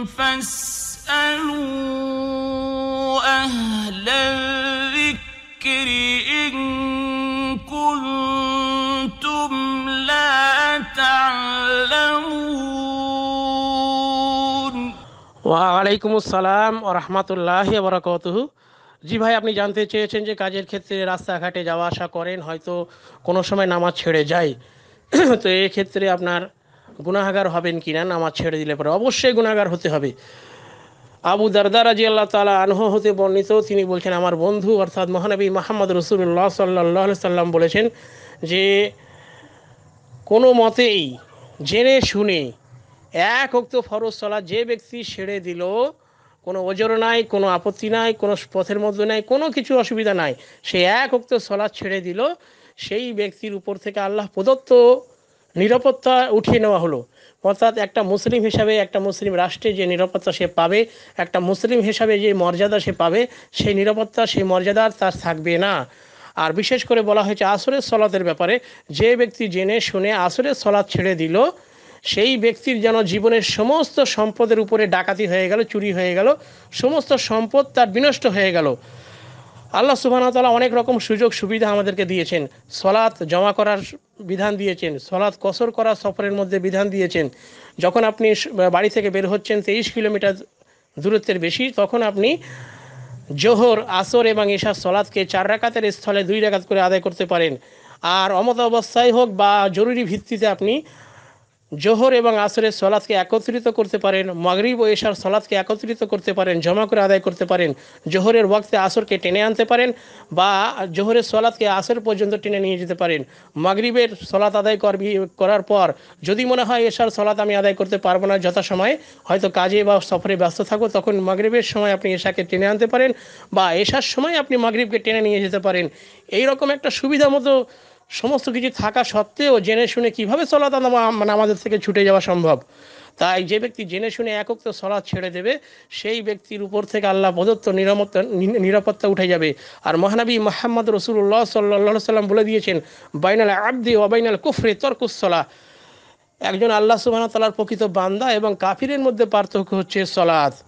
ওয়ালাইকুম আসসালাম ও রহমতুল্লাহ كنتم জি ভাই আপনি জানতে চেয়েছেন যে কাজের ক্ষেত্রে রাস্তাঘাটে যাওয়া আসা করেন হয়তো কোনো সময় নামাজ ছেড়ে যায় তো এক্ষেত্রে আপনার গুনাহাগার হবেন কি না নামাজ ছেড়ে দিলে পরে অবশ্যই গুনাহাগার হতে হবে আবু দারদা রাজি আল্লাহ তালা আনহ হতে বর্ণিত তিনি বলছেন আমার বন্ধু অর্থাৎ মহানবী মাহমদ রসুল্লাহ সাল্লাহ সাল্লাম বলেছেন যে কোনো মতেই জেনে শুনে এক অক্ত ফরজ চলা যে ব্যক্তি ছেড়ে দিল কোনো ওজোর নাই কোনো আপত্তি নাই কোনো পথের মধ্যে নাই কোনো কিছু অসুবিধা নাই সে এক অক্ত সলাদ ছেড়ে দিল সেই ব্যক্তির উপর থেকে আল্লাহ প্রদত্ত নিরাপত্তা উঠিয়ে নেওয়া হলো অর্থাৎ একটা মুসলিম হিসাবে একটা মুসলিম রাষ্ট্রে যে নিরাপত্তা সে পাবে একটা মুসলিম হিসাবে যে মর্যাদা সে পাবে সেই নিরাপত্তা সেই মর্যাদা তার থাকবে না আর বিশেষ করে বলা হয়েছে আসরের সলাতের ব্যাপারে যে ব্যক্তি জেনে শুনে আসরের সলাত ছেড়ে দিল সেই ব্যক্তির যেন জীবনের সমস্ত সম্পদের উপরে ডাকাতি হয়ে গেল চুরি হয়ে গেল সমস্ত সম্পদ তার বিনষ্ট হয়ে গেল আল্লাহ সুবাহতালা অনেক রকম সুযোগ সুবিধা আমাদেরকে দিয়েছেন সলাৎ জমা করার বিধান দিয়েছেন সলাৎ কসর করা সফরের মধ্যে বিধান দিয়েছেন যখন আপনি বাড়ি থেকে বের হচ্ছেন তেইশ কিলোমিটার দূরত্বের বেশি তখন আপনি জোহর আসর এবং এশা সলাদকে চার রাকাতের স্থলে দুই রাকাত করে আদায় করতে পারেন আর অমত অবস্থায় হোক বা জরুরি ভিত্তিতে আপনি জোহর এবং আসরের সলাদকে একত্রিত করতে পারেন মাগরিব ও এশার সলাদকে একত্রিত করতে পারেন জমা করে আদায় করতে পারেন জোহরের ওয়াক্তে আসরকে টেনে আনতে পারেন বা জোহরের সলাদকে আসর পর্যন্ত টেনে নিয়ে যেতে পারেন মাগরিবের সলাত আদায় করবি করার পর যদি মনে হয় এশার সলাত আমি আদায় করতে পারবো না যথাসময়ে হয়তো কাজে বা সফরে ব্যস্ত থাকবো তখন মাগরিবের সময় আপনি এশাকে টেনে আনতে পারেন বা এশার সময় আপনি মাগরিবকে টেনে নিয়ে যেতে পারেন এই রকম একটা সুবিধা মতো সমস্ত কিছু থাকা সত্ত্বেও জেনে শুনে তা সলাত মানে আমাদের থেকে ছুটে যাওয়া সম্ভব তাই যে ব্যক্তি জেনে শুনে একক তো সলাদ ছেড়ে দেবে সেই ব্যক্তির উপর থেকে আল্লাহ প্রদত্ত নিরাপত্তা নিরাপত্তা উঠে যাবে আর মহানবী মোহাম্মদ রসুল্লাহ সাল্লা সাল্লাম বলে দিয়েছেন বাইনাল আবদি বাইনাল কুফরে তর্কুসলা একজন আল্লাহ সুবাহ তালার প্রকৃত বান্দা এবং কাফিরের মধ্যে পার্থক্য হচ্ছে সলাদ